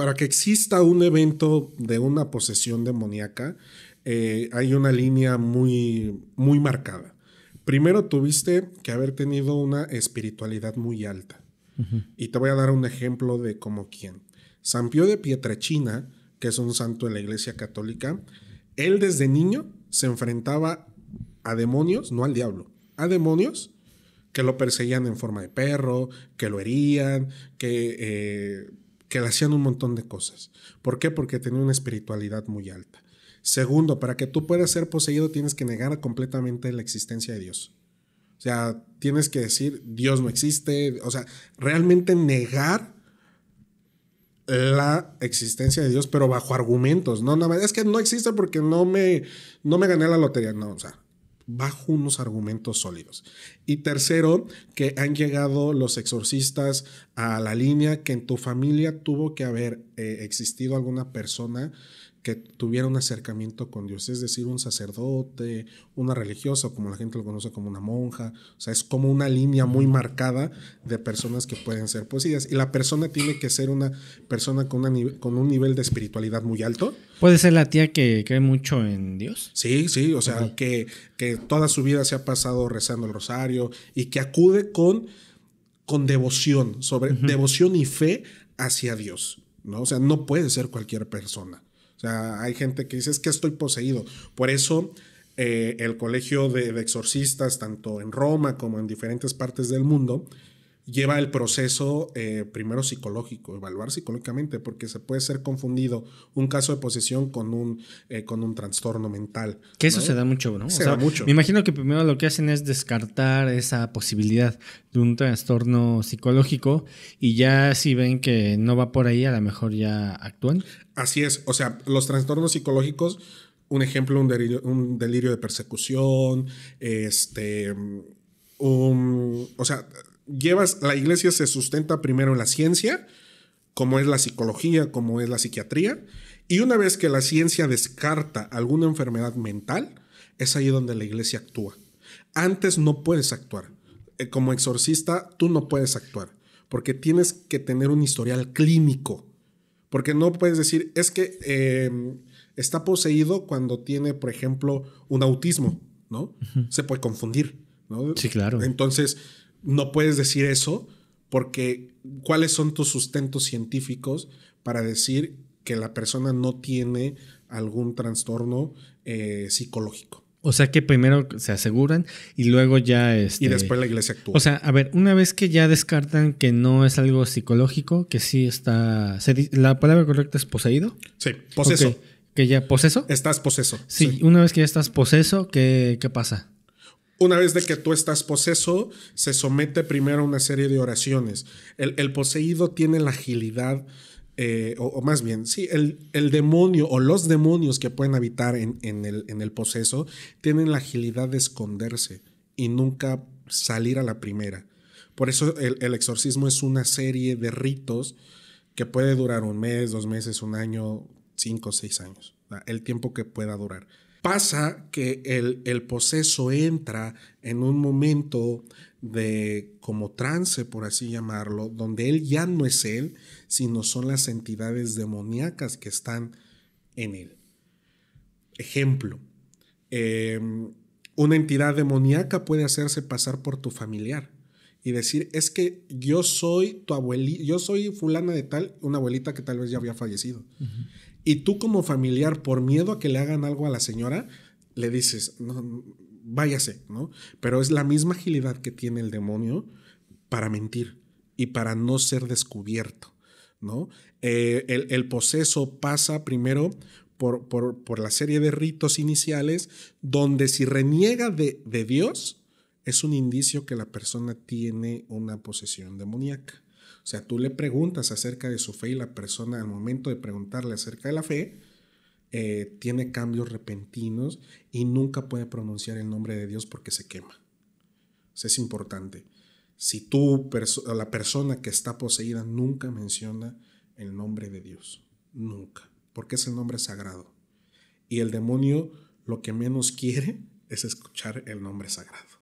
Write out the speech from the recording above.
para que exista un evento de una posesión demoníaca, eh, hay una línea muy, muy marcada. Primero tuviste que haber tenido una espiritualidad muy alta. Y te voy a dar un ejemplo de como quién. San Pío de Pietrechina, que es un santo de la Iglesia Católica, él desde niño se enfrentaba a demonios, no al diablo, a demonios que lo perseguían en forma de perro, que lo herían, que eh, que le hacían un montón de cosas. ¿Por qué? Porque tenía una espiritualidad muy alta. Segundo, para que tú puedas ser poseído tienes que negar completamente la existencia de Dios. O sea, tienes que decir, Dios no existe. O sea, realmente negar la existencia de Dios, pero bajo argumentos. No, no es que no existe porque no me, no me gané la lotería. No, o sea, bajo unos argumentos sólidos. Y tercero, que han llegado los exorcistas a la línea que en tu familia tuvo que haber eh, existido alguna persona que tuviera un acercamiento con Dios, es decir, un sacerdote, una religiosa, como la gente lo conoce como una monja, o sea, es como una línea muy marcada de personas que pueden ser poseídas. Y la persona tiene que ser una persona con, con un nivel de espiritualidad muy alto. ¿Puede ser la tía que cree mucho en Dios? Sí, sí, o sea, Que, que toda su vida se ha pasado rezando el rosario y que acude con, con devoción, sobre devoción y fe hacia Dios, ¿no? O sea, no puede ser cualquier persona. O sea, hay gente que dice, es que estoy poseído. Por eso eh, el colegio de, exorcistas, tanto en Roma como en diferentes partes del mundo, lleva el proceso eh, primero psicológico, evaluar psicológicamente, porque se puede ser confundido un caso de posesión con un, eh, con un trastorno mental. Que eso se da mucho, ¿no? Se da mucho. Me imagino que primero lo que hacen es descartar esa posibilidad de un trastorno psicológico y ya si ven que no va por ahí, a lo mejor ya actúan. Así es, o sea, los trastornos psicológicos un ejemplo, un delirio, un delirio, de persecución, este, mm, un, o sea, llevas, la iglesia se sustenta primero en la ciencia, como es la psicología, como es la psiquiatría, y una vez que la ciencia descarta alguna enfermedad mental, es ahí donde la iglesia actúa. Antes no puedes actuar. Eh, como exorcista, tú no puedes actuar, porque tienes que tener un historial clínico, porque no puedes decir, es que em, está poseído cuando tiene, por ejemplo, un autismo, ¿no? Se puede confundir, ¿no? Sí, claro. Entonces, no puedes decir eso porque ¿cuáles son tus sustentos científicos para decir que la persona no tiene algún trastorno eh, psicológico? O sea que primero se aseguran y luego ya Y este, después la iglesia actúa. O sea, a ver, una vez que ya descartan que no es algo psicológico, que sí está. la palabra correcta es poseído. Sí, poseso. Que ya, poseso. Estás poseso. Sí, una vez que ya estás poseso, ¿qué, qué pasa? una vez de que tú estás poseso, se somete primero a una serie de oraciones. El, poseído tiene la agilidad, eh, o, más bien, sí, el, demonio o los demonios que pueden habitar en, el, poseso tienen la agilidad de esconderse y nunca salir a la primera. Por eso el, el, exorcismo es una serie de ritos que puede durar un mes, dos meses, un año, cinco, seis años. El tiempo que pueda durar. Pasa que el, proceso entra en un momento de como trance, por así llamarlo, donde él ya no es él, sino son las entidades demoníacas que están en él. Ejemplo, em, una entidad demoníaca puede hacerse pasar por tu familiar y decir, es que yo soy tu abuelita, yo soy fulana de tal, una abuelita que tal vez ya había fallecido. Y tú como familiar, por miedo a que le hagan algo a la señora, le dices, váyase, ¿no? Pero es la misma agilidad que tiene el demonio para mentir y para no ser descubierto, ¿no? Eh, el, el, proceso pasa primero por, por, por, la serie de ritos iniciales, donde si reniega de, de Dios, es un indicio que la persona tiene una posesión demoníaca. O sea, tú le preguntas acerca de su fe y la persona al momento de preguntarle acerca de la fe, eh, tiene cambios repentinos y nunca puede pronunciar el nombre de Dios porque se quema. Eso es importante. Si tú, la persona que está poseída, nunca menciona el nombre de Dios, nunca, porque es el nombre sagrado. Y el demonio lo que menos quiere es escuchar el nombre sagrado.